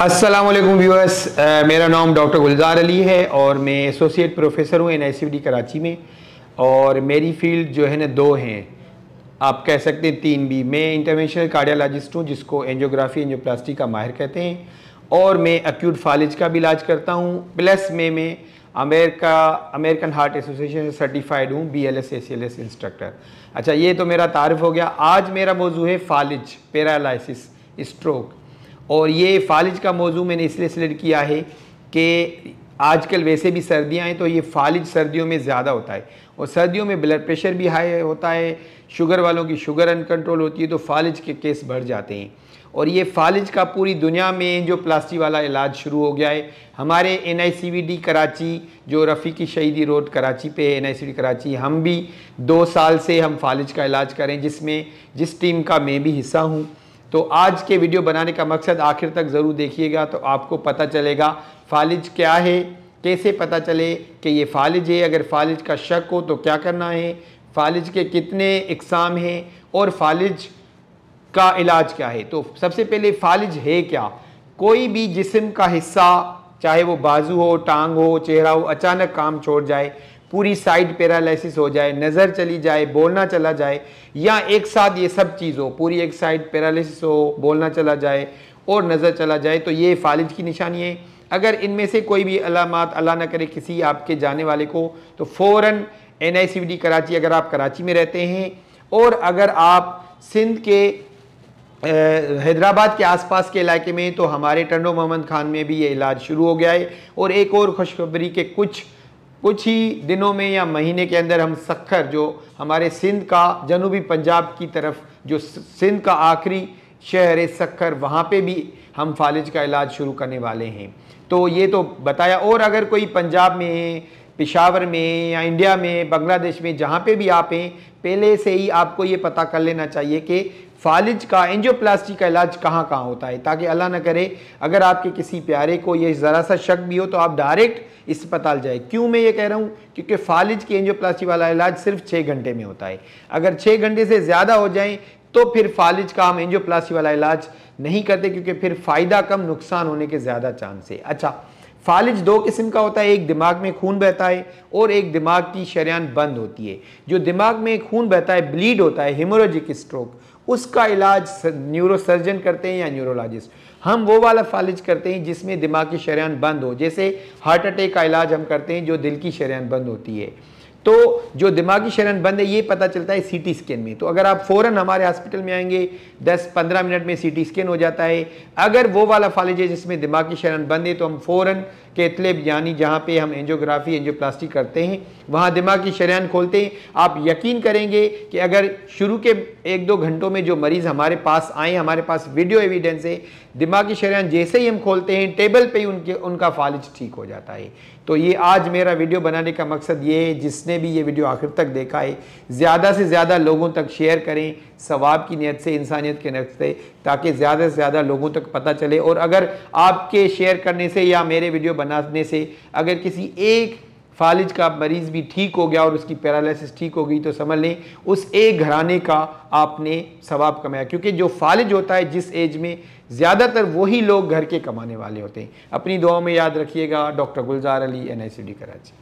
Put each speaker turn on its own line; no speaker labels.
अस्सलाम viewers uh, मेरा नाम डॉक्टर गुलजार अली है और मैं एसोसिएट प्रोफेसर हूँ एन कराची में और मेरी फील्ड जो है ना दो हैं आप कह सकते हैं तीन भी मैं इंटरनेशनल कार्डियोलॉजिस्ट हूँ जिसको एंजियोग्राफी एंजियोप्लास्टी का माहिर कहते हैं और मैं अक्यूट फालिज का भी इलाज करता हूँ प्लस में मैं अमेरिका अमेरिकन हार्ट एसोसिएशन से सर्टिफाइड हूँ B L S S L S instructor अच्छा ये तो मेरा तारफ़ हो गया आज मेरा मौजू है फालिज पैरालसिस स्ट्रोक और ये फालिज का मौजू मैंने इसलिए सिलेक्ट किया है कि आजकल वैसे भी सर्दियाँ हैं तो ये फालिज सर्दियों में ज़्यादा होता है और सर्दियों में ब्लड प्रेशर भी हाई होता है शुगर वालों की शुगर अनकंट्रोल होती है तो फालिज के केस बढ़ जाते हैं और ये फालिज का पूरी दुनिया में जो प्लास्टी वाला इलाज शुरू हो गया है हमारे एन कराची जो रफ़ी शहीदी रोड कराची पे है एन कराची हम भी दो साल से हम फालिज का इलाज करें जिसमें जिस टीम का मैं भी हिस्सा हूँ तो आज के वीडियो बनाने का मकसद आखिर तक ज़रूर देखिएगा तो आपको पता चलेगा फालिज क्या है कैसे पता चले कि ये फालिज है अगर फालिज का शक हो तो क्या करना है फालिज के कितने इकसाम हैं और फालिज का इलाज क्या है तो सबसे पहले फालिज है क्या कोई भी जिस्म का हिस्सा चाहे वो बाजू हो टांग हो चेहरा हो अचानक काम छोड़ जाए पूरी साइड पैरालिसिस हो जाए नज़र चली जाए बोलना चला जाए या एक साथ ये सब चीज़ हो पूरी एक साइड पैरालिसिस हो बोलना चला जाए और नज़र चला जाए तो ये फालिज की निशानी है अगर इनमें से कोई भी अलामत अल्लाह ना करे किसी आपके जाने वाले को तो फ़ौर एन कराची अगर आप कराची में रहते हैं और अगर आप सिंध के हैदराबाद के आसपास के इलाके में तो हमारे टंडो मोहम्मद खान में भी ये इलाज शुरू हो गया है और एक और खुशखबरी के कुछ कुछ ही दिनों में या महीने के अंदर हम सखर जो हमारे सिंध का जनूबी पंजाब की तरफ जो सिंध का आखिरी शहर है सखर वहाँ पे भी हम फालिज का इलाज शुरू करने वाले हैं तो ये तो बताया और अगर कोई पंजाब में पिशावर में या इंडिया में बांग्लादेश में जहाँ पे भी आप हैं पहले से ही आपको ये पता कर लेना चाहिए कि फालिज का एंजियोप्लास्टी का इलाज कहाँ कहाँ होता है ताकि अल्लाह ना करे अगर आपके किसी प्यारे को ये ज़रा सा शक भी हो तो आप डायरेक्ट अस्पताल जाए क्यों मैं ये कह रहा हूँ क्योंकि फालिज की एंजियोप्लास्टी वाला इलाज सिर्फ छः घंटे में होता है अगर छः घंटे से ज़्यादा हो जाए तो फिर फालिज का हम एंजियोप्लास्टी वाला इलाज नहीं करते क्योंकि फिर फ़ायदा कम नुकसान होने के ज़्यादा चांस है अच्छा फालिज दो किस्म का होता है एक दिमाग में खून बहता है और एक दिमाग की शरियान बंद होती है जो दिमाग में खून बहता है ब्लीड होता है हेमोरोजिक स्ट्रोक उसका इलाज न्यूरोसर्जन करते हैं या न्यूरोलॉजिस्ट हम वो वाला फालिज करते हैं जिसमें दिमाग की शरियान बंद हो जैसे हार्ट अटैक का इलाज हम करते हैं जो दिल की शरियान बंद होती है तो जो दिमागी शरण बंद है ये पता चलता है सीटी स्कैन में तो अगर आप फ़ौरन हमारे हॉस्पिटल में आएंगे 10-15 मिनट में सीटी स्कैन हो जाता है अगर वो वाला फॉलेज है जिसमें दिमागी शरण बंद है तो हम फ़ौरन केतलेब यानी जहाँ पे हम एंजियोग्राफी एंजियोप्लास्टी करते हैं वहाँ दिमागी शरण खोलते हैं आप यकीन करेंगे कि अगर शुरू के एक दो घंटों में जो मरीज़ हमारे पास आए हमारे पास वीडियो एविडेंस है दिमागी शरण जैसे ही हम खोलते हैं टेबल पर ही उनके उनका फालिज ठीक हो जाता है तो ये आज मेरा वीडियो बनाने का मकसद ये है जिसने भी ये वीडियो आखिर तक देखा है ज़्यादा से ज़्यादा लोगों तक शेयर करें सवाब की नीयत से इंसानियत के नियत से ताकि ज़्यादा से ज़्यादा लोगों तक पता चले और अगर आपके शेयर करने से या मेरे वीडियो बनाने से अगर किसी एक फालिज का मरीज भी ठीक हो गया और उसकी पैरालिसिस ठीक हो गई तो समझ लें उस एक घराने का आपने सवाब कमाया क्योंकि जो फालिज होता है जिस एज में ज़्यादातर वही लोग घर के कमाने वाले होते हैं अपनी दुआ में याद रखिएगा डॉक्टर गुलजार अली एन कराची